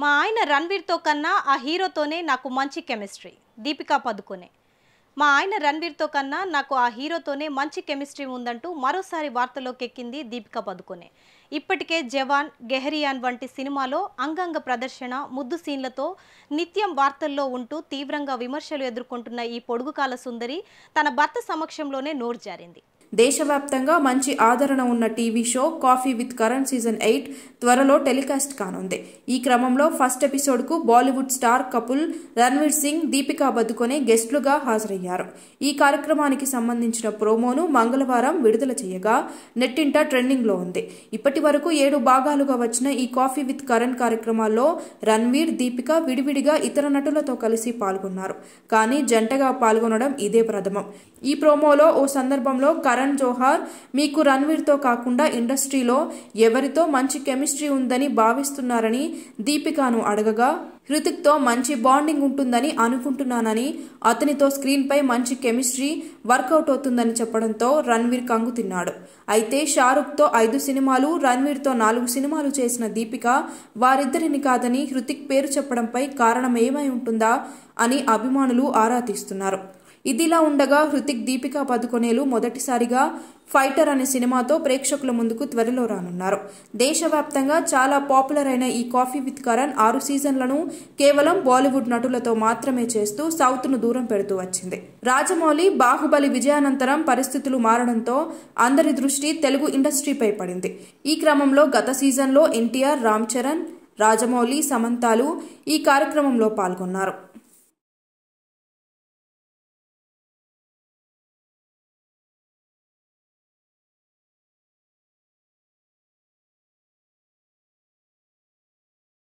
మా ఆయన రణ్వీర్తో కన్నా ఆ హీరోతోనే నాకు మంచి కెమిస్ట్రీ దీపికా పదుకునే మా ఆయన రణ్వీర్తో కన్నా నాకు ఆ హీరోతోనే మంచి కెమిస్ట్రీ ఉందంటూ మరోసారి వార్తలోకి ఎక్కింది దీపికా పదుకునే ఇప్పటికే జవాన్ గెహరియాన్ వంటి సినిమాలో అంగంగ ప్రదర్శన ముద్దు సీన్లతో నిత్యం వార్తల్లో ఉంటూ తీవ్రంగా విమర్శలు ఎదుర్కొంటున్న ఈ పొడుగుకాల సుందరి తన భర్త సమక్షంలోనే నోరు జారింది దేశవ్యాప్తంగా మంచి ఆదరణ ఉన్న TV show Coffee with Karan season eight త్వరలో టెలికాస్ట్ కానుంది ఈ క్రమంలో ఫస్ట్ ఎపిసోడ్కు Bollywood star couple Ranveer Singh Deepika Padukone గెస్ట్లుగా హాజరయ్యారు ఈ కార్యక్రమానికి సంబంధించిన ప్రోమోను మంగళవారం విడుదల చేయగా నెట్టింట ట్రెండింగ్లో ఉంది ఇప్పటి వరకు ఏడు భాగాలుగా వచ్చిన ఈ కాఫీ విత్ కరణ్ కార్యక్రమాల్లో రణ్వీర్ దీపిక విడివిడిగా ఇతర నటులతో కలిసి పాల్గొన్నారు కానీ జంటగా పాల్గొనడం ఇదే ప్రథమం ఈ ప్రోమోలో ఓ సందర్భంలో కరణ్ కరణ్ జోహార్ మీకు రణ్వీర్తో కాకుండా ఇండస్ట్రీలో ఎవరితో మంచి కెమిస్ట్రీ ఉందని భావిస్తున్నారని దీపికాను అడగగా హృతిక్తో మంచి బాండింగ్ ఉంటుందని అనుకుంటున్నానని అతనితో స్క్రీన్పై మంచి కెమిస్ట్రీ వర్కౌట్ అవుతుందని చెప్పడంతో రణ్వీర్ కంగు తిన్నాడు అయితే షారుఖ్తో ఐదు సినిమాలు రణ్వీర్తో నాలుగు సినిమాలు చేసిన దీపిక వారిద్దరిని కాదని హృతిక్ పేరు చెప్పడంపై కారణం ఏమై ఉంటుందా అని అభిమానులు ఆరా తీస్తున్నారు ఇదిలా ఉండగా హృతిక్ దీపికా పదుకొనేలు మొదటిసారిగా ఫైటర్ అనే సినిమాతో ప్రేక్షకుల ముందుకు త్వరలో రానున్నారు దేశవ్యాప్తంగా చాలా పాపులర్ అయిన ఈ కాఫీ విత్ కరణ్ ఆరు సీజన్లను కేవలం బాలీవుడ్ నటులతో మాత్రమే చేస్తూ సౌత్ను దూరం పెడుతూ వచ్చింది రాజమౌళి బాహుబలి విజయానంతరం పరిస్థితులు మారడంతో అందరి దృష్టి తెలుగు ఇండస్ట్రీపై పడింది ఈ క్రమంలో గత సీజన్లో ఎన్టీఆర్ రామ్ చరణ్ రాజమౌళి సమంతాలు ఈ కార్యక్రమంలో పాల్గొన్నారు